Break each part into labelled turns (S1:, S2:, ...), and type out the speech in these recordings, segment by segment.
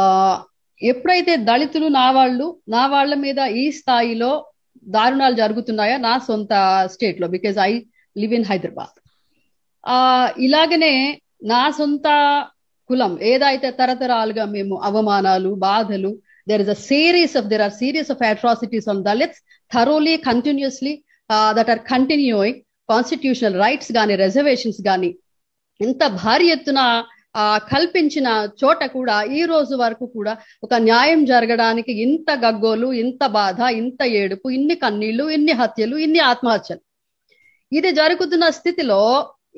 S1: ఆ ఎప్పుడైతే దళితులు నా వాళ్ళు నా వాళ్ళ మీద ఈ స్థాయిలో దారుణాలు జరుగుతున్నాయా నా సొంత స్టేట్ లో because I live in Hyderabad ఆ ఇలాగనే నా సొంత కులం ఏదైతే తరతరాలుగా మేము అవమానాలు బాధలు there is a series of there are serious of atrocities on Dalits thoroughly continuously that are continuing constitutional rights కానీ రిజర్వేషన్స్ కానీ ఇంత భారీ ఎత్తున ఆ కల్పించిన చోట కూడా ఈ రోజు వరకు కూడా ఒక న్యాయం జరగడానికి ఇంత గగ్గోలు ఇంత బాధ ఇంత ఏడుపు ఇన్ని కన్నీళ్లు ఇన్ని హత్యలు ఇన్ని ఆత్మహత్యలు ఇది జరుగుతున్న స్థితిలో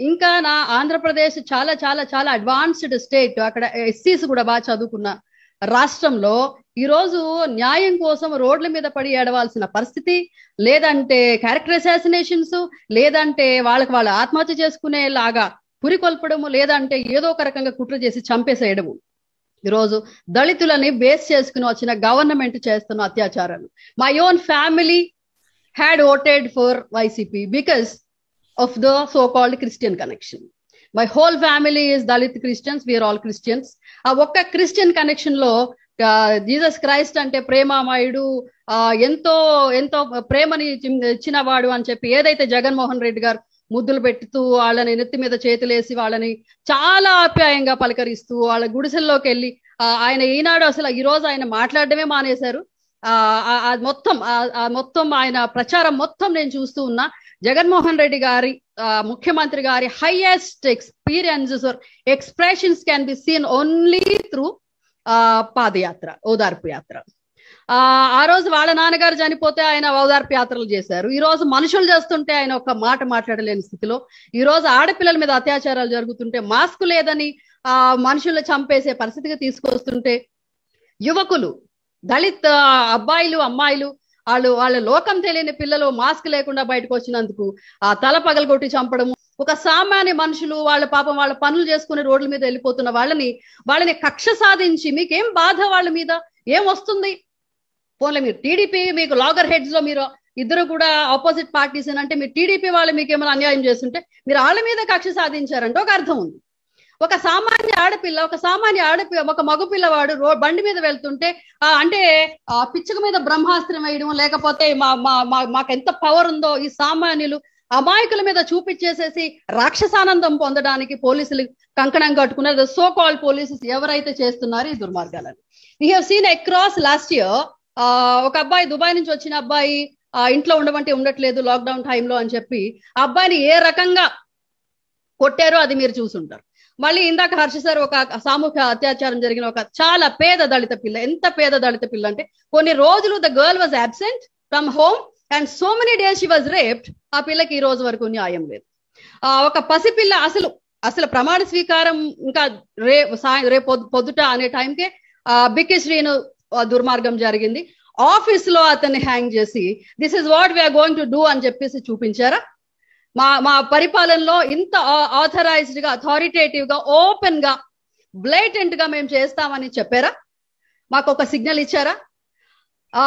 S1: ఇంకా నా ఆంధ్రప్రదేశ్ చాలా చాలా చాలా అడ్వాన్స్డ్ స్టేట్ అక్కడ ఎస్సీస్ కూడా బాగా చదువుకున్న రాష్ట్రంలో ఈరోజు న్యాయం కోసం రోడ్ల మీద పడి ఏడవాల్సిన పరిస్థితి లేదంటే క్యారెక్టర్ అసాసినేషన్స్ లేదంటే వాళ్ళకి వాళ్ళు ఆత్మహత్య చేసుకునేలాగా పురికొల్పడము లేదంటే ఏదో ఒక రకంగా కుట్ర చేసి చంపేసేయడము ఈరోజు దళితులని బేస్ చేసుకుని వచ్చిన గవర్నమెంట్ చేస్తున్న అత్యాచారాలు my own family had voted for YCP because of the so called Christian connection my whole family is Dalit Christians we are all Christians ఆ ఒక్క క్రిస్టియన్ కనెక్షన్ లో జీసస్ క్రైస్ట్ అంటే ప్రేమామాయుడు ఎంతో ఎంతో ప్రేమని ఇచ్చినవాడు అని చెప్పి ఏదైతే జగన్మోహన్ రెడ్డి గారు ముద్దులు పెట్టుతూ వాళ్ళని నెత్తి మీద చేతులేసి వాళ్ళని చాలా ఆప్యాయంగా పలకరిస్తూ వాళ్ళ గుడిసెల్లోకి వెళ్ళి ఆయన ఈనాడు అసలు ఈ రోజు ఆయన మాట్లాడడమే మానేశారు ఆ మొత్తం మొత్తం ఆయన ప్రచారం మొత్తం నేను చూస్తూ ఉన్నా జగన్మోహన్ రెడ్డి గారి ముఖ్యమంత్రి గారి highest experiences or expressions can be seen only through Padayatra Odarpu Yatra ఆ రోజు వాళ్ళ నాన్నగారు చనిపోతే ఆయన ఓదార్పు యాత్రలు చేశారు ఈ రోజు మనుషులు చేస్తుంటే ఆయన ఒక మాట మాట్లాడలేని స్థితిలో ఈ రోజు ఆడపిల్లల మీద అత్యాచారాలు జరుగుతుంటే మాస్క్ లేదని ఆ మనుషులు చంపేసే పరిస్థితికి తీసుకొస్తుంటే యువకులు దళిత్ అబ్బాయిలు అమ్మాయిలు వాళ్ళు వాళ్ళ లోకం తెలియని పిల్లలు మాస్క్ లేకుండా బయటకు వచ్చినందుకు ఆ తల పగలగొట్టి చంపడము ఒక సామాన్య మనుషులు వాళ్ళ పాపం వాళ్ళ పనులు చేసుకుని రోడ్ల మీద వెళ్ళిపోతున్న వాళ్ళని వాళ్ళని కక్ష సాధించి మీకేం బాధ వాళ్ళ మీద ఏం వస్తుంది పోన్లే మీరు టీడీపీ మీకు లాగర్ హెడ్స్ లో మీరు ఇద్దరు కూడా ఆపోజిట్ పార్టీస్ అంటే మీరు టీడీపీ వాళ్ళు మీకు ఏమైనా అన్యాయం చేస్తుంటే మీరు వాళ్ళ మీద కక్ష సాధించారంటే ఒక అర్థం ఉంది ఒక సామాన్య ఆడపిల్ల ఒక సామాన్య ఆడపి ఒక మగపిల్లవాడు పిల్లవాడు బండి మీద వెళ్తుంటే అంటే ఆ పిచ్చుక మీద బ్రహ్మాస్త్రం వేయడం లేకపోతే మా మా మాకెంత పవర్ ఉందో ఈ సామాన్యులు అమాయకుల మీద చూపించేసేసి రాక్షసానందం పొందడానికి పోలీసులు కంకణం కట్టుకున్నారు సో కాల్ పోలీసులు ఎవరైతే చేస్తున్నారో ఈ దుర్మార్గాలను we have seen across last year ఆ ఒక అబ్బాయి దుబాయ్ నుంచి వచ్చిన అబ్బాయి ఆ ఇంట్లో ఉండమంటే ఉండట్లేదు లాక్డౌన్ టైంలో అని చెప్పి ఆ అబ్బాయిని ఏ రకంగా కొట్టారో అది మీరు చూసుంటారు మళ్ళీ ఇందాక హర్ష సార్ ఒక సామూహిక అత్యాచారం జరిగిన ఒక చాలా పేద దళిత పిల్ల ఎంత పేద దళిత పిల్ల అంటే కొన్ని రోజులు the girl was absent from home and so many days she was raped ఆ పిల్లకి ఈ రోజు వరకు న్యాయం లేదు ఆ ఒక పసిపిల్ల అసలు అసలు ప్రమాణ స్వీకారం ఇంకా రే రేపు పొద్దుట అనే టైంకే బిక్కి శ్రీను దుర్మార్గం జరిగింది ఆఫీస్ లో అతన్ని హ్యాంగ్ చేసి this is what we are going to do అని చెప్పేసి చూపించారా మా మా పరిపాలనలో ఇంత ఆథరైజ్డ్ గా అథారిటేటివ్ గా ఓపెన్ గా బ్లేటెంట్ గా మేము చేస్తామని చెప్పారా మాకు ఒక సిగ్నల్ ఇచ్చారా ఆ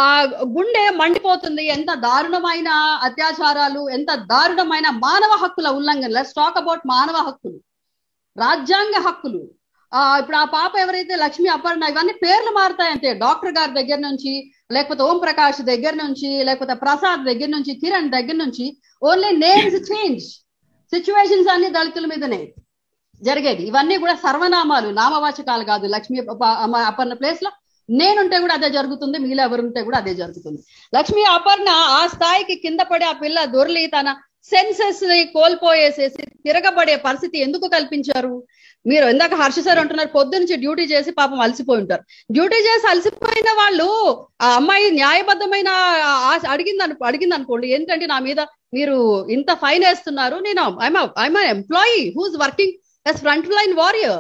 S1: గుండె మండిపోతుంది ఎంత దారుణమైన అత్యాచారాలు ఎంత దారుణమైన మానవ హక్కుల ఉల్లంఘన స్టాక్ టాక్ అబౌట్ మానవ హక్కులు రాజ్యాంగ హక్కులు ఇప్పుడు ఆ పాప ఎవరైతే లక్ష్మి అపర్ణ ఇవన్నీ పేర్లు మారుతాయంతే డాక్టర్ గారి దగ్గర నుంచి లేకపోతే ఓం ప్రకాష్ దగ్గర నుంచి లేకపోతే ప్రసాద్ దగ్గర నుంచి కిరణ్ దగ్గర నుంచి ఓన్లీ నేమ్స్ చేంజ్ సిచ్యువేషన్స్ అన్ని దళితుల మీదనే జరిగేది ఇవన్నీ కూడా సర్వనామాలు నామవాచకాలు కాదు లక్ష్మి అపర్ణ ప్లేస్ లో నేనుంటే కూడా అదే జరుగుతుంది మిగిలిన ఎవరుంటే కూడా అదే జరుగుతుంది లక్ష్మి అపర్ణ ఆ స్థాయికి కింద పడి ఆ పిల్ల దొరలి తన సెన్సెస్ ని కోల్పోయేసేసి తిరగబడే పరిస్థితి ఎందుకు కల్పించారు మీరు ఇందాక హర్ష సార్ అంటున్నారు పొద్దునుంచి డ్యూటీ చేసి పాపం అలసిపోయి ఉంటారు డ్యూటీ చేసి అలసిపోయిన వాళ్ళు ఆ అమ్మాయి న్యాయబద్ధమైన అడిగింది అను అడిగింది అనుకోండి ఏంటంటే నా మీద మీరు ఇంత ఫైన్ వేస్తున్నారు నేను I'm I'm employee who's working as front line warrior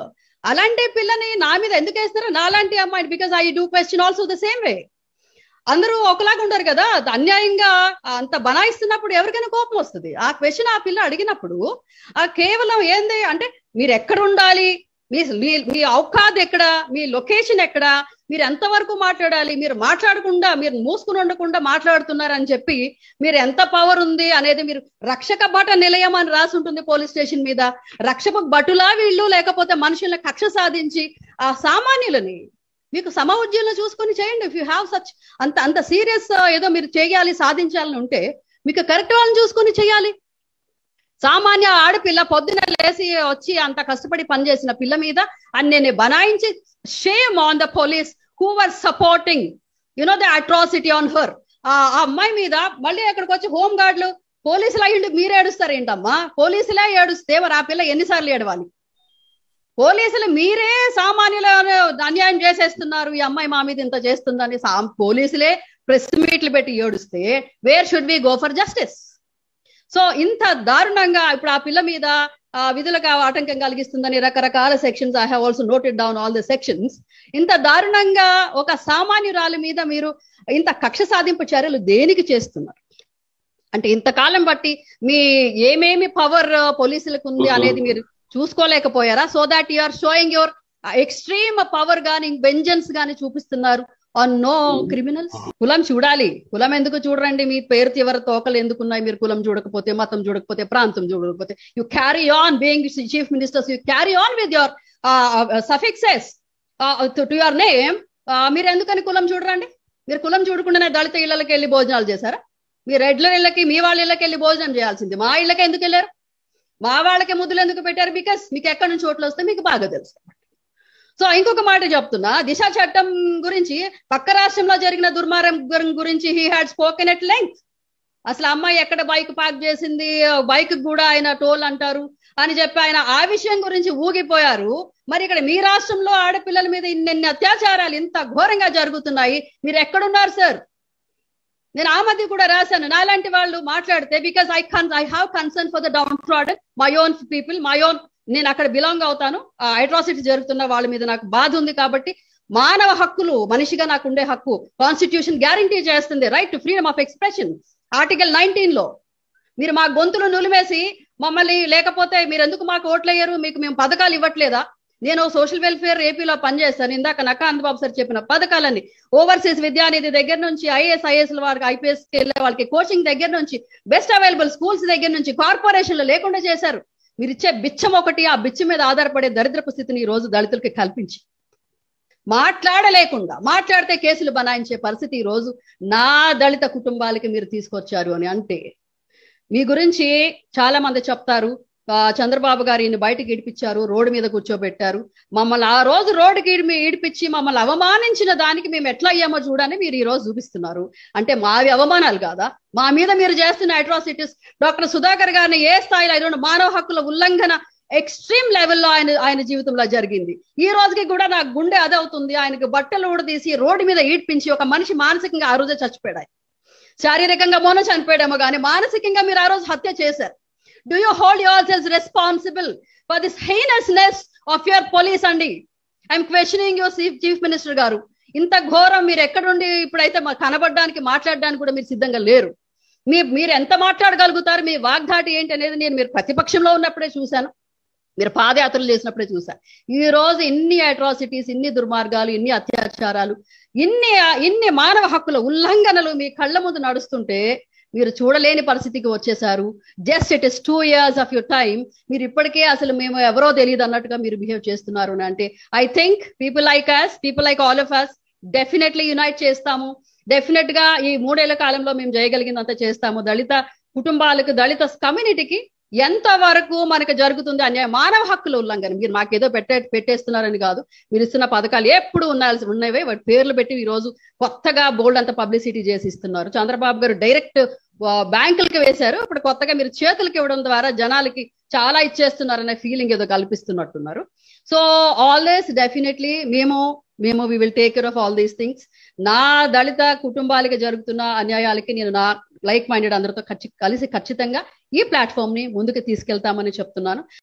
S1: అలాంటి పిల్లని నా మీద ఎందుకు వేస్తారు లాంటి అమ్మాయి because I do question also the same way అందరూ ఒకలాగా ఉండరు కదా అన్యాయంగా అంత బనాయిస్తున్నప్పుడు ఎవరికైనా కోపం వస్తుంది ఆ క్వశ్చన్ ఆ పిల్ల అడిగినప్పుడు ఆ కేవలం ఏంది అంటే మీరు ఎక్కడ ఉండాలి మీ మీ అవకాద్ ఎక్కడ మీ లొకేషన్ ఎక్కడ మీరు ఎంతవరకు మాట్లాడాలి మీరు మాట్లాడకుండా మీరు మూసుకుని ఉండకుండా మాట్లాడుతున్నారని చెప్పి మీరు ఎంత పవర్ ఉంది అనేది మీరు రక్షక భట నిలయం అని రాసి ఉంటుంది పోలీస్ స్టేషన్ మీద రక్షక భటులా వీళ్ళు లేకపోతే మనుషుల్ని కక్ష సాధించి ఆ సామాన్యులని మీకు సమ ఉద్యోగంలో చూసుకొని చేయండి ఇఫ్ యూ హ్యావ్ సచ్ అంత అంత సీరియస్ uh, ఏదో మీరు చేయాలి సాధించాలని ఉంటే మీకు కరెక్ట్ వాళ్ళని చూసుకొని చేయాలి సామాన్య ఆడపిల్ల పొద్దున లేచి వచ్చి అంత కష్టపడి పనిచేసిన పిల్ల మీద నేను బనాయించి shame on the police who are supporting you know the atrocity on her ఆ అమ్మాయి మీద మళ్ళీ అక్కడికి వచ్చి హోమ్ గార్డులు పోలీసులు అయ్యిండు మీరు ఏడుస్తారు ఏంటమ్మా పోలీసులే ఏడుస్తే మరి ఆ పిల్ల ఎన్నిసార్లు ఏడవాలి పోలీసులు మీరే సామాన్యుల అన్యాయం చేసేస్తున్నారు ఈ అమ్మాయి మా మీద ఇంత చేస్తుందని పోలీసులే ప్రెస్ మీట్లు పెట్టి ఏడుస్తే where should we go for justice so ఇంత దారుణంగా ఇప్పుడు ఆ పిల్ల మీద విధులకు ఆటంకం కలిగిస్తుందని రకరకాల sections I have also noted down all the sections ఇంత దారుణంగా ఒక సామాన్యురాలి మీద మీరు ఇంత కక్ష సాధింపు చర్యలు దేనికి చేస్తున్నారు అంటే ఇంతకాలం బట్టి మీ ఏమేమి పవర్ పోలీసులకు ఉంది అనేది మీరు చూసుకోలేకపోయారా so that you are showing your extreme power గాని వెంజన్స్ గాని చూపిస్తున్నారు ఆన్ నో క్రిమినల్స్ కులం చూడాలి కులం ఎందుకు చూడరండి మీ పేరు తీవ్ర తోకలు ఎందుకున్నాయి మీరు కులం చూడకపోతే మతం చూడకపోతే ప్రాంతం చూడకపోతే you carry on being chief ministers you carry on with your suffixes to your name మీరు ఎందుకని కులం చూడరండి మీరు కులం చూడకుండానే దళిత ఇళ్ళకి వెళ్ళి భోజనాలు చేశారా మీ రెడ్ల ఇళ్ళకి మీ వాళ్ళ ఇళ్ళకి వెళ్ళి భోజనం చేయాల్సింది మా ఇళ్ళకి ఎందుకు వెళ్ళారు మా వాళ్ళకి ముద్దులు ఎందుకు పెట్టారు బికాస్ మీకు ఎక్కడి నుంచి ఓట్లు వస్తే మీకు బాగా తెలుసు సో ఇంకొక మాట చెప్తున్నా దిశ చట్టం గురించి పక్క రాష్ట్రంలో జరిగిన దుర్మార్గం గురించి he had spoken at length అసలు అమ్మాయి ఎక్కడ బైక్ పార్క్ చేసింది బైక్ కూడా ఆయన టోల్ అంటారు అని చెప్పి ఆయన ఆ విషయం గురించి ఊగిపోయారు మరి ఇక్కడ మీ రాష్ట్రంలో ఆడపిల్లల మీద ఇన్ని అత్యాచారాలు ఇంత ఘోరంగా జరుగుతున్నాయి మీరు ఎక్కడున్నారు సార్ నేను ఆ మధ్య కూడా రాశాను నాలాంటి వాళ్ళు మాట్లాడితే because I can I have concern for the downtrodden my own people my own నేను అక్కడ బిలాంగ్ అవుతాను అట్రాసిటీ జరుగుతున్న వాళ్ళ మీద నాకు బాధ ఉంది కాబట్టి మానవ హక్కులు మనిషిగా నాకు ఉండే హక్కు కాన్స్టిట్యూషన్ గ్యారంటీ చేస్తుంది right to freedom of expression article nineteen లో మీరు మా గొంతులు నులివేసి మమ్మల్ని లేకపోతే మీరు ఎందుకు మాకు ఓట్లయ్యారు మీకు మేము పథకాలు ఇవ్వట్లేదా నేను సోషల్ వెల్ఫేర్ ఏపీలో పనిచేస్తాను ఇందాక నక్క అందబాబు సార్ చెప్పిన పథకాలన్నీ ఓవర్సీస్ విద్యానిధి దగ్గర నుంచి ఐఏఎస్ ఐఎస్ వారికి ఐపీఎస్ వెళ్ళే వాళ్ళకి కోచింగ్ దగ్గర నుంచి బెస్ట్ అవైలబుల్ స్కూల్స్ దగ్గర నుంచి కార్పొరేషన్లు లేకుండా చేశారు మీరు ఇచ్చే బిచ్చం ఒకటి ఆ బిచ్చం మీద ఆధారపడే దరిద్రపు స్థితిని ఈ రోజు దళితులకి కల్పించి మాట్లాడలేకుండా మాట్లాడితే కేసులు బనాయించే పరిస్థితి ఈ రోజు నా దళిత కుటుంబాలకి మీరు తీసుకొచ్చారు అని అంటే మీ గురించి చాలా మంది చెప్తారు చంద్రబాబు గారు ఈయన బయటకు ఈడిపించారు రోడ్డు మీద కూర్చోబెట్టారు మమ్మల్ని ఆ రోజు రోడ్డుకి ఈడిపించి మమ్మల్ని అవమానించిన దానికి మేము ఎట్లా అయ్యామో చూడని మీరు ఈ రోజు చూపిస్తున్నారు అంటే మావి అవమానాలు కాదా మా మీద మీరు చేస్తున్న అట్రాసిటీస్ డాక్టర్ సుధాకర్ గారిని ఏ స్థాయిలో అయినా మానవ హక్కుల ఉల్లంఘన ఎక్స్ట్రీమ్ లెవెల్లో ఆయన ఆయన జీవితంలో జరిగింది ఈ రోజుకి కూడా నాకు గుండె అదవుతుంది ఆయనకు బట్టలు ఊడదీసి రోడ్డు మీద ఈడ్పించి ఒక మనిషి మానసికంగా ఆ రోజే చచ్చిపోయాడు శారీరకంగా మోనో చనిపోయాడేమో కానీ మానసికంగా మీరు ఆ రోజు హత్య చేశారు do you hold yourselves responsible for this heinousness of your police అండి I'm questioning your chief minister గారు ఇంత ఘోరం మీరు ఎక్కడుండి ఇప్పుడైతే కనబడడానికి మాట్లాడడానికి కూడా మీరు సిద్ధంగా లేరు మీ మీరు ఎంత మాట్లాడగలుగుతారు మీ వాగ్దాటి ఏంటి అనేది నేను మీరు ప్రతిపక్షంలో ఉన్నప్పుడే చూశాను మీరు పాదయాత్రలు చేసినప్పుడే చూసా ఈ రోజు ఇన్ని అట్రాసిటీస్ ఇన్ని దుర్మార్గాలు ఇన్ని అత్యాచారాలు ఇన్ని ఇన్ని మానవ హక్కుల ఉల్లంఘనలు మీ కళ్ళ ముందు నడుస్తుంటే మీరు చూడలేని పరిస్థితికి వచ్చేసారు just it is two years of your time మీరు ఇప్పటికే అసలు మేము ఎవరో తెలియదు అన్నట్టుగా మీరు బిహేవ్ చేస్తున్నారు అంటే I think people like us people like all of us definitely unite చేస్తాము డెఫినెట్ గా ఈ మూడేళ్ల కాలంలో మేము చేయగలిగినంత చేస్తాము దళిత కుటుంబాలకు దళిత కమ్యూనిటీకి ఎంత వరకు మనకి జరుగుతుంది అన్యాయం మానవ హక్కుల ఉల్లంఘన మీరు మాకేదో పెట్టే పెట్టేస్తున్నారని కాదు మీరు ఇస్తున్న పథకాలు ఎప్పుడు ఉండాల్సి ఉన్నవే వాటి పేర్లు పెట్టి ఈ రోజు కొత్తగా బోల్డ్ అంత పబ్లిసిటీ చేసి ఇస్తున్నారు చంద్రబాబు గారు డైరెక్ట్ బ్యాంకులకి వేశారు ఇప్పుడు కొత్తగా మీరు చేతులకి ఇవ్వడం ద్వారా జనాలకి చాలా ఇచ్చేస్తున్నారనే ఫీలింగ్ ఏదో కల్పిస్తున్నట్టున్నారు సో ఆల్ దిస్ డెఫినెట్లీ మేము మేము we will take care of all these things నా దళిత కుటుంబాలకి జరుగుతున్న అన్యాయాలకి నేను నా లైక్ మైండెడ్ అందరితో కలిసి ఖచ్చితంగా ఈ ప్లాట్ఫామ్ ని ముందుకు తీసుకెళ్తామని చెప్తున్నాను